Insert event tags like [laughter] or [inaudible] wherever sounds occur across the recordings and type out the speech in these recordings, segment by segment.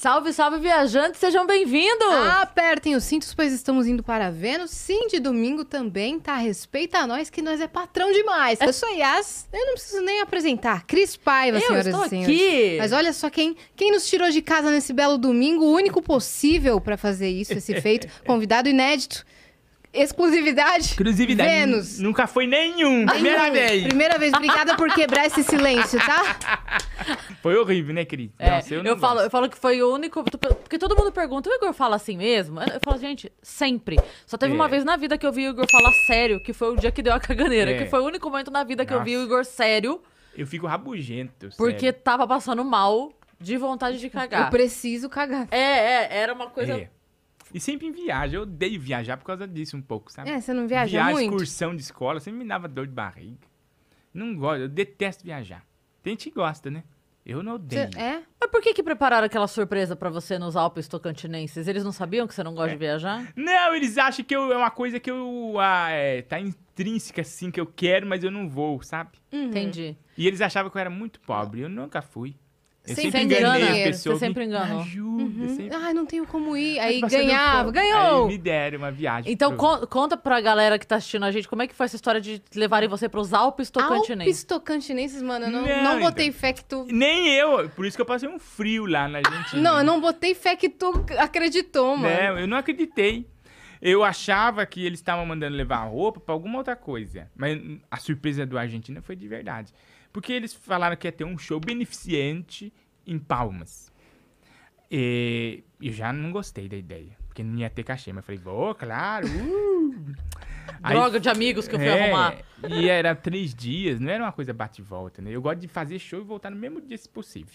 Salve, salve, viajantes, sejam bem-vindos! Apertem os cintos, pois estamos indo para Vênus. Sim, de domingo também, tá? Respeita a nós, que nós é patrão demais. É. Eu sou Yas, eu não preciso nem apresentar. Cris Paiva, eu senhoras estou e senhores. Aqui. Mas olha só quem, quem nos tirou de casa nesse belo domingo, o único possível para fazer isso, esse [laughs] feito, convidado inédito. Exclusividade? Exclusividade. Vênus. Nunca foi nenhum. Primeira vez. Primeira vez. Obrigada por quebrar esse silêncio, tá? [laughs] Foi horrível, né, Cris? É, Nossa, eu, eu falo, eu falo que foi o único. Porque todo mundo pergunta, o Igor fala assim mesmo? Eu falo, gente, sempre. Só teve é. uma vez na vida que eu vi o Igor falar sério, que foi o dia que deu a caganeira. É. Que foi o único momento na vida que Nossa. eu vi o Igor sério. Eu fico rabugento. Porque tava passando mal de vontade de cagar. Eu preciso cagar. É, é, era uma coisa é. E sempre em viagem. Eu odeio viajar por causa disso um pouco, sabe? É, você não viaja viagem, muito? excursão de escola, sempre me dava dor de barriga. Não gosto, eu detesto viajar. Tem gente que gosta, né? Eu não odeio. é? Mas por que que prepararam aquela surpresa para você nos Alpes Tocantinenses? Eles não sabiam que você não gosta é. de viajar? Não, eles acham que eu, é uma coisa que eu... Ah, é, tá intrínseca, assim, que eu quero, mas eu não vou, sabe? Uhum. Entendi. E eles achavam que eu era muito pobre. Eu nunca fui. Eu sempre, sempre enganei engana. as pessoas. Você sempre enganou. Ajuda, uhum. sempre... Ai, não tenho como ir. Aí ganhava, ganhou. Aí me deram uma viagem. Então pro... conta pra galera que tá assistindo a gente como é que foi essa história de levarem você pros Alpes Tocantinenses. Alpes Tocantinenses, mano, eu não, não, não então. botei então, fé que tu... Nem eu, por isso que eu passei um frio lá na Argentina. Não, eu não botei fé que tu acreditou, mano. Não, eu não acreditei. Eu achava que eles estavam mandando levar roupa para alguma outra coisa. Mas a surpresa do Argentina foi de verdade. Porque eles falaram que ia ter um show beneficente em Palmas. E eu já não gostei da ideia. Porque não ia ter cachê. Mas eu falei, vou, claro. Uh. [laughs] Aí, Droga de amigos que eu fui é, arrumar. E era três dias, não era uma coisa bate e volta, né? Eu gosto de fazer show e voltar no mesmo dia se possível.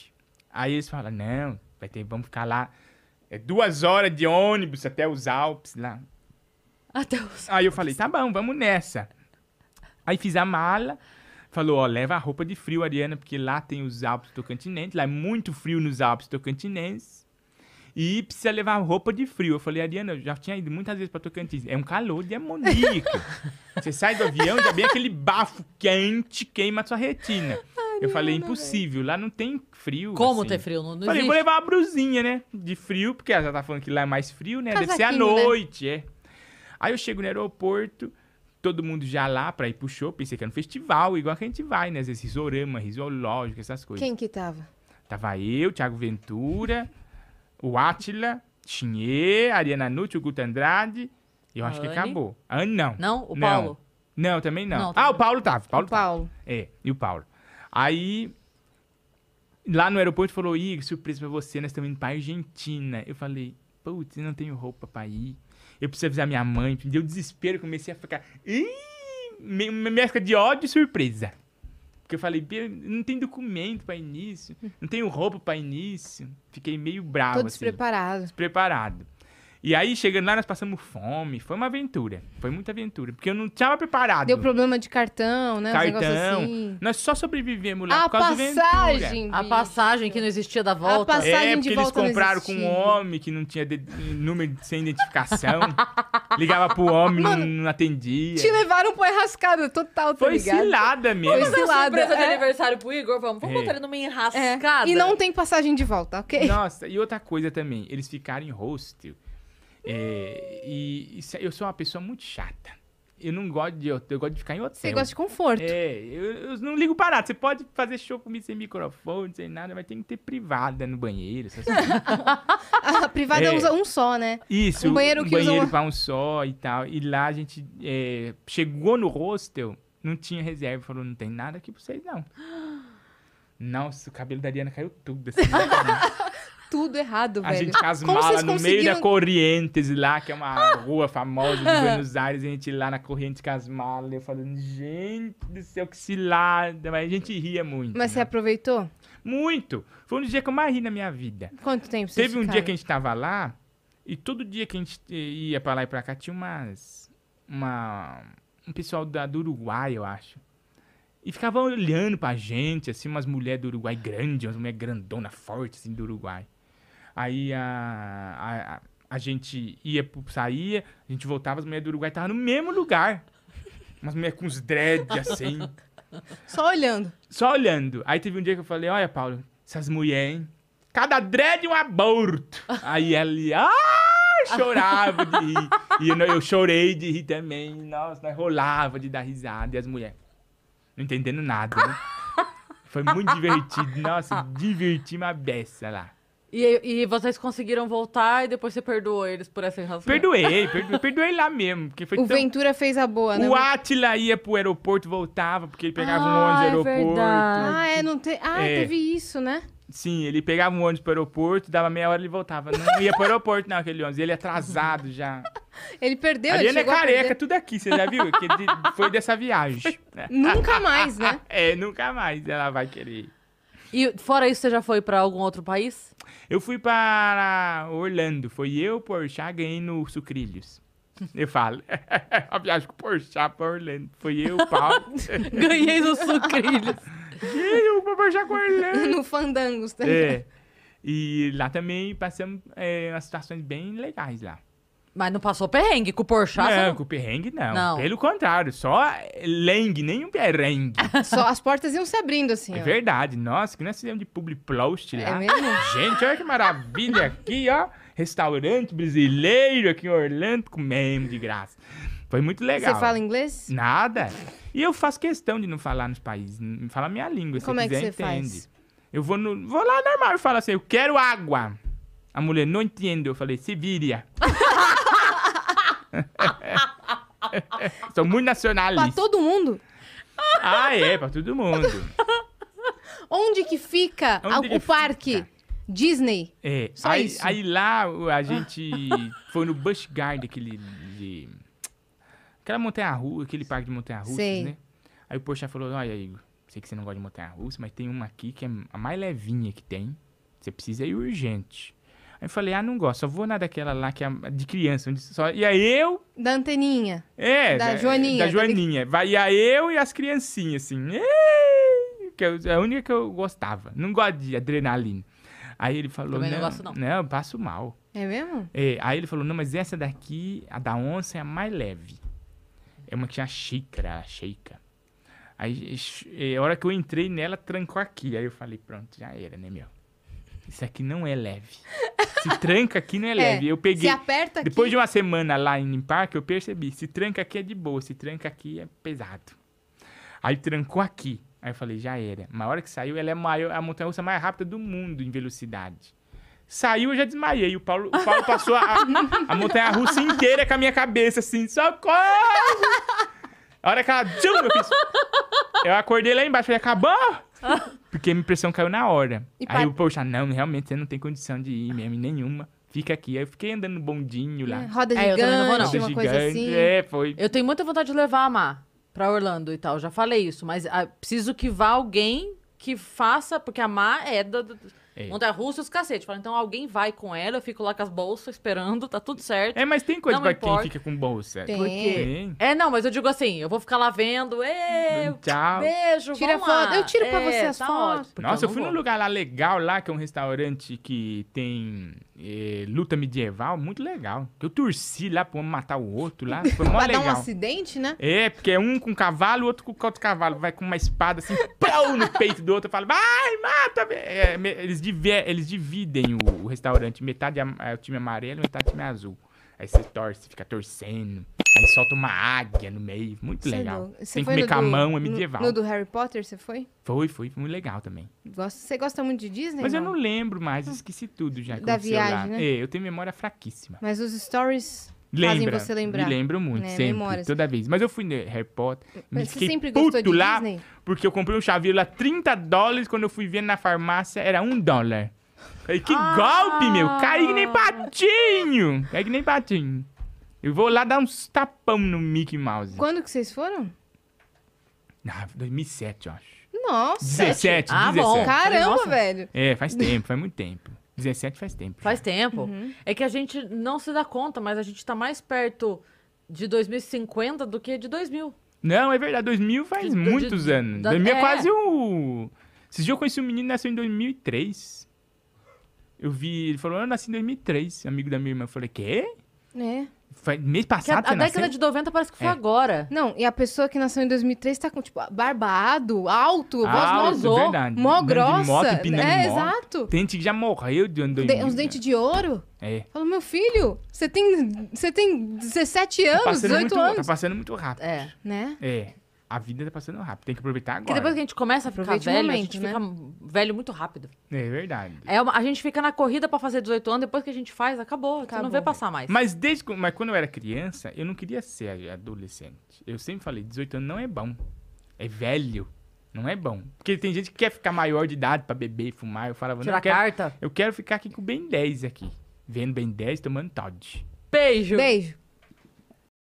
Aí eles falaram, não, vai ter, vamos ficar lá. É duas horas de ônibus até os Alpes lá. Até os... Aí eu falei, tá bom, vamos nessa. Aí fiz a mala. Falou, ó, leva a roupa de frio, Ariana, porque lá tem os Alpes Tocantinenses. Lá é muito frio nos Alpes Tocantinenses. E precisa levar roupa de frio. Eu falei, Ariana, eu já tinha ido muitas vezes pra Tocantins. É um calor demoníaco. [laughs] Você sai do avião, já vem aquele bafo quente, queima a sua retina. Eu falei, é impossível, lá não tem frio. Como assim. ter frio? Não, não Falei, existe. vou levar uma brusinha, né? De frio, porque ela já tá falando que lá é mais frio, né? Deve ser à Casaquinho, né? noite, é. Aí eu chego no aeroporto, todo mundo já lá pra ir pro show, pensei que era um festival, igual a gente vai, né? Esses risorama, risológico, essas coisas. Quem que tava? Tava eu, Thiago Ventura, o Átila, Chinhê, Ariana Nucci, o Guto Andrade. Eu acho que acabou. A ah, Anne não. Não? O não. Paulo? Não, também não. não ah, o Paulo tava. Paulo o tava. Paulo. É, e o Paulo. Aí, lá no aeroporto, falou, Ih, surpresa pra você, nós estamos indo pra Argentina. Eu falei, putz, não tenho roupa pra ir. Eu preciso avisar minha mãe. deu desespero, comecei a ficar. Ih! mesca de ódio e surpresa. Porque eu falei, não tem documento para início, não tenho roupa para início. Fiquei meio bravo. Tô despreparado. Assim, despreparado. E aí, chegando lá, nós passamos fome. Foi uma aventura. Foi muita aventura. Porque eu não tava preparado. Deu problema de cartão, né? Cartão. Assim. Nós só sobrevivemos lá a por causa passagem, A passagem que não existia da volta. A passagem é, porque eles compraram com um homem que não tinha de... número sem identificação. [laughs] Ligava pro homem, Mano, não, atendia. Te levaram pro enrascada total, tá Foi ligado? cilada mesmo. Foi cilada. surpresa é. de aniversário pro Igor. Vamos, vamos é. botar ele numa é. enrascada. É. E não tem passagem de volta, ok? Nossa, e outra coisa também. Eles ficaram em hostel. É, e, e se, eu sou uma pessoa muito chata. Eu não gosto de hotel, eu gosto de ficar em hotel. Você gosta de conforto. É, eu, eu não ligo para Você pode fazer show comigo sem microfone, sem nada, mas tem que ter privada no banheiro. [laughs] a privada é, usa um só, né? Isso, um banheiro, um banheiro usa... um só e tal. E lá a gente é, chegou no hostel, não tinha reserva, falou, não tem nada aqui para vocês, não. [gasps] Nossa, o cabelo da Ariana caiu tudo assim. Né? tudo errado, velho. A gente com as malas no meio da Corrientes lá, que é uma ah! rua famosa de ah! Buenos Aires, a gente lá na Corrientes com as malas, eu falando, gente do céu, que cilada. Mas a gente ria muito. Mas né? você aproveitou? Muito. Foi um dia que eu mais ri na minha vida. Quanto tempo você Teve um dia que a gente tava lá, e todo dia que a gente ia pra lá e pra cá, tinha umas... Uma, um pessoal da, do Uruguai, eu acho. E ficavam olhando pra gente, assim, umas mulheres do Uruguai grande, umas mulheres grandona, forte, assim, do Uruguai. Aí a, a, a gente ia, saía, a gente voltava, as mulheres do Uruguai estavam no mesmo lugar. Umas mulheres com uns dread assim. Só olhando. Só olhando. Aí teve um dia que eu falei: Olha, Paulo, essas mulheres, hein? Cada dread é um aborto. Aí ela, ah, chorava de rir. E eu, eu chorei de rir também. Nossa, rolava de dar risada. E as mulheres, não entendendo nada, né? Foi muito divertido. Nossa, diverti uma beça lá. E, e vocês conseguiram voltar e depois você perdoou eles por essa razão? Perdoei, [laughs] perdoei, perdoei lá mesmo. Porque foi o tão... Ventura fez a boa, né? O Atila ia pro aeroporto e voltava, porque ele pegava ah, um ônibus é aeroporto. Verdade. Ah, é, não te... ah é. teve isso, né? Sim, ele pegava um ônibus pro aeroporto, dava meia hora e ele voltava. Não ia pro aeroporto, não, aquele ônibus. Ele é atrasado já. [laughs] Ele perdeu, Ali ele, é careca, tudo aqui, você já viu? Que foi dessa viagem. Né? nunca mais, né? [laughs] É, nunca mais ela vai querer. E fora isso, você já foi para algum outro país? Eu fui para Orlando. Foi eu, Porchat, ganhei no Sucrilhos. [laughs] Eu falo. [laughs] a viagem com Porchat para Orlando. Foi eu, [laughs] Paulo. ganhei no Sucrilhos. ganhei o Porchat com Orlando. No Fandangos também. É. E lá também passamos é, umas situações bem legais lá. Mas não passou perrengue com o Porchat? Não, não... com o perrengue não. não. Pelo contrário, só lengue, nenhum perrengue. [laughs] só as portas iam se abrindo assim. É ó. verdade. Nossa, que nós fizemos de public post lá. É mesmo? Gente, olha que maravilha aqui, ó. Restaurante brasileiro aqui em Orlando, comendo de graça. Foi muito legal. Você fala inglês? Nada. E eu faço questão de não falar nos países, falar minha língua, Como é que você entende. Faz? Eu vou, no, vou lá normal e falo assim, eu quero água. A mulher não entende, eu falei, se vira. [laughs] [laughs] Sou muito nacionalista. Pra todo mundo? Ah, é, pra todo mundo. Onde que fica Onde o que parque? Fica? Disney. É. Só aí, isso. aí lá a gente [laughs] foi no Busch Garden, aquele. De... Aquela montanha russa, aquele parque de montanha russa, né? Aí o Poxa falou: Olha, Igor, sei que você não gosta de montanha russa, mas tem uma aqui que é a mais levinha que tem. Você precisa ir urgente. Aí eu falei, ah, não gosto, só vou na daquela lá que é de criança. Só aí eu. Da anteninha. É. Da, da Joaninha. Da tá Joaninha. Vai, aí eu e as criancinhas, assim. Que é a única que eu gostava. Não gosto de adrenalina. Aí ele falou, Também não, não, gosto, não. não, eu passo mal. É mesmo? É, aí ele falou, não, mas essa daqui, a da onça, é a mais leve. É uma que tinha xícara, sheika. Aí, é, a hora que eu entrei nela, trancou aqui. Aí eu falei, pronto, já era, né, meu? Isso aqui não é leve. Se tranca aqui não é, [laughs] é leve. eu peguei. Se aperta aqui. Depois de uma semana lá em Parque, eu percebi. Se tranca aqui é de boa, se tranca aqui é pesado. Aí trancou aqui. Aí eu falei, já era. Mas a hora que saiu, ela é maior, a montanha russa é mais rápida do mundo em velocidade. Saiu, eu já desmaiei. O Paulo, o Paulo passou a, a montanha russa inteira com a minha cabeça, assim, socorro! A hora que ela. Tchum, eu, fiz... eu acordei lá embaixo, falei, acabou! [laughs] Porque minha pressão caiu na hora. E aí eu, poxa, não, realmente você não tem condição de ir mesmo nenhuma. Fica aqui. Aí eu fiquei andando bondinho lá. roda gigante, é, eu não vou, não. Roda uma gigante. coisa assim. É, foi. Eu tenho muita vontade de levar a Mar pra Orlando e tal. Já falei isso, mas ah, preciso que vá alguém que faça, porque a Mar é da... Do... É. Montanha russa e os cacete. Fala, então alguém vai com ela, eu fico lá com as bolsas esperando, tá tudo certo. É, mas tem coisa pra quem fica com bolsa. Tem. Porque... É, não, mas eu digo assim, eu vou ficar lá vendo. Hum, tchau. Beijo, Tira foto. Eu tiro é, pra você as tá fotos. Nossa, eu, eu então, fui vou. num lugar lá legal, lá, que é um restaurante que tem é, luta medieval, muito legal. que Eu torci lá pra um matar o outro lá. Foi [laughs] mó pra legal. dar um acidente, né? É, porque é um com cavalo, outro com outro cavalo. Vai com uma espada assim, pau no peito do outro. Fala, vai, mata! É, eles, dividem, eles dividem o, o, restaurante. Metade é, é o time amarelo, metade é o time azul. Aí você torce, fica torcendo. Aí solta uma águia no meio. Muito legal. Tem que comer com a mão, é medieval. No, no, do Harry Potter, você foi? Foi, foi. Muito legal também. Gosta, você gosta muito de Disney? Mas não? eu não lembro mais. Esqueci tudo já. Da viagem, né? É, eu tenho memória fraquíssima. Mas os stories... Lembra, fazem você lembrar. Me lembro muito, né? sempre, Memórias. toda vez. Mas eu fui no Harry Potter, Mas me você sempre gostou de lá, Disney? porque eu comprei um chaveiro lá, 30 dólares, quando eu fui ver na farmácia, era um dólar. Aí, que ah. golpe, meu! Ah. Caí que nem patinho! Caí que nem patinho. Eu vou lá dar uns tapão no Mickey Mouse. Quando que vocês foram? Ah, 2007, eu acho. Nossa. 17, ah, 17. bom. Caramba, Nossa. velho. É, faz tempo, faz muito tempo. 17 faz tempo. Faz já. tempo. Uhum. É que a gente não se dá conta, mas a gente tá mais perto de 2050 do que de 2000. Não, é verdade. 2000 faz de, muitos de, anos. Da, 2000 é, é quase o... Esses dias eu conheci um menino que nasceu em 2003. Eu vi, ele falou, eu nasci em 2003, amigo da minha irmã. Eu falei, quê? É. Foi mês passado que a, a década nasceu? de 90 parece que foi é. agora. Não, e a pessoa que nasceu em 2003 tá com, tipo, barbado, alto, alto voz mozô, mó grossa. É de moto, pinando é, moto. exato. Tem gente que já morreu de ano 2000. De, uns dentes de ouro. É. Falou, meu filho, você tem, tem 17 tá anos, tá 18 muito, anos. Tá passando muito rápido. É, né? É a vida tá passando rápido. Tem que aproveitar agora. Porque depois que a gente começa a ficar Aproveite velho, momento, a gente né? fica velho muito rápido. É verdade. É uma, a gente fica na corrida para fazer 18 anos, depois que a gente faz, acabou. acabou. Você não vê passar mais. Mas desde mas quando eu era criança, eu não queria ser adolescente. Eu sempre falei, 18 anos não é bom. É velho. Não é bom. Porque tem gente que quer ficar maior de idade para beber e fumar. Eu falava, Tirar não, eu carta. eu quero ficar aqui com o Ben 10 aqui. Vendo Ben 10 tomando Todd. Beijo. Beijo.